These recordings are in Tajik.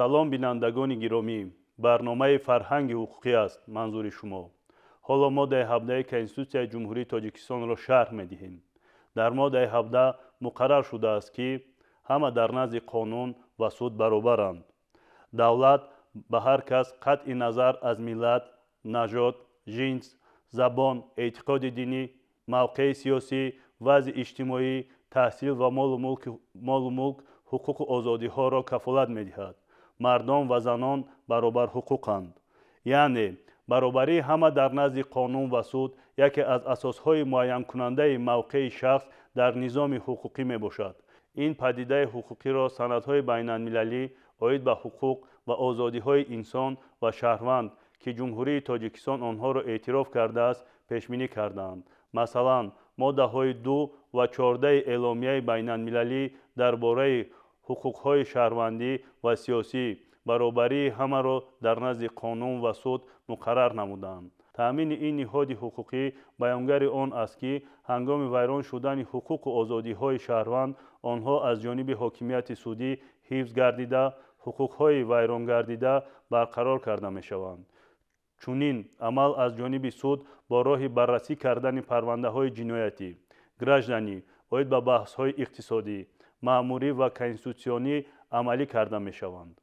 салом бинандагони гиромӣ барномаи фарҳанги ҳуқуқӣ аст манзури шумо ҳоло моддаи ҳабдаи конститутсияи ҷумҳурии тоҷикистонро шарҳ медиҳем дар моддаи ҳабда муқаррар шудааст ки ҳама дар назди қонун ва суд баробаранд давлат ба ҳар кас қатъи назар аз миллат нажод жинс забон эътиқоди динӣ мавқеи сиёсӣ вазъи иҷтимоӣ таҳсил ва молу мулк ҳуқуқу озодиҳоро кафолат медиҳад мардон ва занон баробар ҳуқуқанд яъне баробарии ҳама дар назди қонун ва суд яке аз асосҳои муайянкунандаи мавқеи шахс дар низоми ҳуқуқӣ мебошад ин падидаи ҳуқуқиро санадҳои байналмилалӣ оид ба ҳуқуқ ва озодиҳои инсон ва шаҳрванд ки ҷумҳурии тоҷикистон онҳоро эътироф кардааст пешбинӣ кардаанд масалан моддаҳои ду ва чордаи эъломияи байналмилалӣ дар бораи ҳуқуқҳои шаҳрвандӣ ва сиёсӣ баробарии ҳамаро дар назди қонун ва суд муқаррар намуданд таъмини ин ниҳоди ҳуқуқӣ баёнгари он аст ки ҳангоми вайрон шудани ҳуқуқу озодиҳои шаҳрванд онҳо аз ҷониби ҳокимияти судӣ ҳифз гардида ҳуқуқҳои вайронгардида барқарор карда мешаванд чунин амал аз ҷониби суд бо роҳи баррасӣ кардани парвандаҳои ҷиноятӣ гражданӣ оид ба баҳсҳои иқтисодӣ маъмурӣ ва конститутсионӣ амалӣ карда мешаванд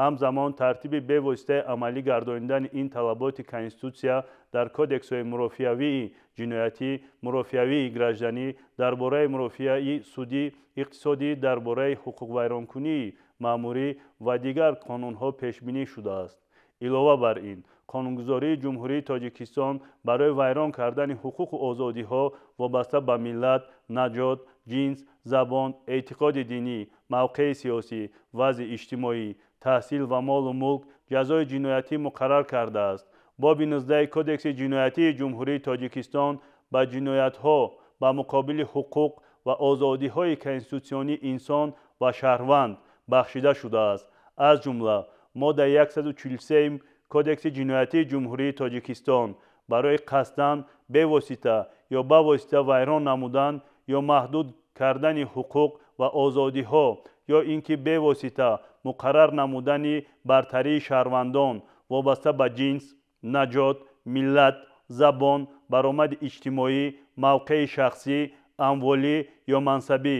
ҳамзамон тартиби бевоситаи амалӣ гардонидани ин талаботи конститутсия дар кодексҳои мурофиавии ҷиноятӣ мурофиавии гражданӣ дар бораи мурофиаи судӣ иқтисодӣ дар бораи ҳуқуқвайронкунии маъмурӣ ва дигар қонунҳо пешбинӣ шудааст илова бар ин қонунгузории ҷумҳурии тоҷикистон барои вайрон кардани ҳуқуқу озодиҳо вобаста ба миллат наҷот ҷинс забон эътиқоди динӣ мавқеи сиёсӣ вазъи иҷтимоӣ таҳсил ва молу мулк ҷазои ҷиноятӣ муқаррар кардааст боби нздаи кодекси ҷиноятии ҷумҳурии тоҷикистон ба ҷиноятҳо ба муқобили ҳуқуқ ва озодиҳои конститутсиони инсон ва шаҳрванд бахшида шудааст аз ҷумла модда 143 кодекси ҷинояти ҷумҳурии тоҷикистон барои қасдан бевосита ё ба восита вайрон намудан ё маҳдуд кардани ҳуқуқ ва озодиҳо ё ин ки бевосита муқаррар намудани бартарии шаҳрвандон вобаста ба ҷинс наҷот миллат забон баромади иҷтимоӣ мавқеи шахсӣ амволӣ ё мансабӣ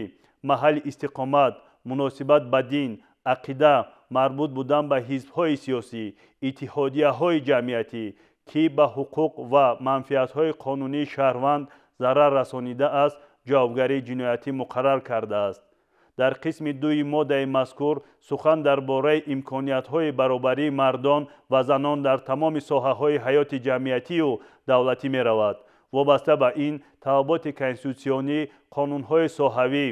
маҳали истиқомат муносибат ба дин ақида марбут будан ба ҳизбҳои сиёсӣ иттиҳодияҳои ҷамъиятӣ ки ба ҳуқуқ ва манфиатҳои қонунии шаҳрванд зарар расонидааст ҷавобгарии ҷиноятӣ муқаррар кардааст дар қисми дуи моддаи мазкур сухан дар бораи имкониятҳои баробарии мардон ва занон дар тамоми соҳаҳои ҳаёти ҷамъиятию давлатӣ меравад вобаста ба ин талаботи конститутсионӣ қонунҳои соҳавӣ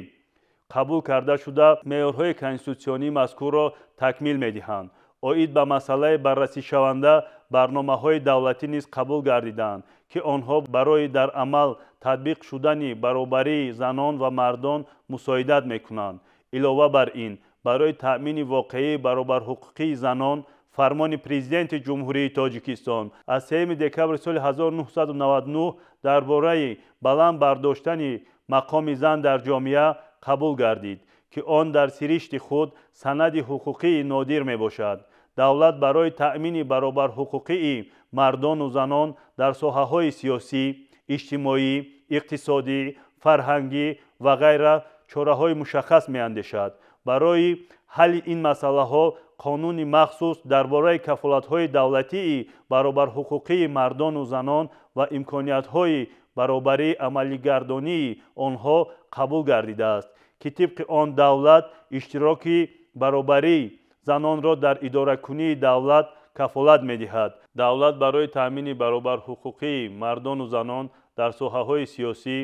қабул карда шуда меъёрҳои конститутсионии мазкурро такмил медиҳанд оид ба масъалаи баррасишаванда барномаҳои давлатӣ низ қабул гардиданд ки онҳо барои дар амал татбиқ шудани баробарии занон ва мардон мусоидат мекунанд илова бар ин барои таъмини воқеии баробарҳуқуқии занон фармони президенти ҷумҳурии тоҷикистон аз сеюми декабри соли 1999 дар бораи баланд бардоштани мақоми зан дар ҷомеа қабул гардид ки он дар сиришти худ санади ҳуқуқии нодир мебошад давлат барои таъмини баробарҳуқуқии мардону занон дар соҳаҳои сиёсӣ иҷтимоӣ иқтисодӣ фарҳангӣ ва ғайра чораҳои мушаххас меандешад барои ҳалли ин масъалаҳо қонуни махсус дар бораи кафолатҳои давлатии баробар ҳуқуқии мардону занон ва имкониятҳои баробарии амалигардонии онҳо қабул гардидааст ки тибқи он давлат иштироки баробари занонро дар идоракунии давлат кафолат медиҳад давлат барои таъмини баробар ҳуқуқии мардону занон дар соҳаҳои сиёсӣ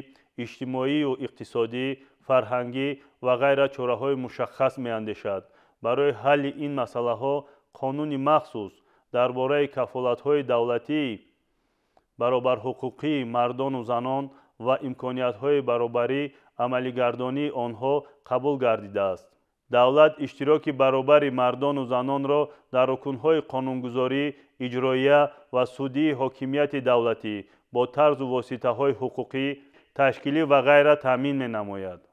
иҷтимоию иқтисодӣ фарҳангӣ ва ғайра чораҳои мушаххас меандешад барои ҳалли ин масъалаҳо қонуни махсус дар бораи кафолатҳои давлатӣ баробар ҳуқуқии мардону занон ва имкониятҳои баробарӣ амалигардонии онҳо қабул гардидааст давлат иштироки баробари мардону занонро дар рукунҳои қонунгузорӣ иҷроия ва судии ҳокимияти давлатӣ бо тарзу воситаҳои ҳуқуқӣ ташкилӣ ва ғайра таъмин менамояд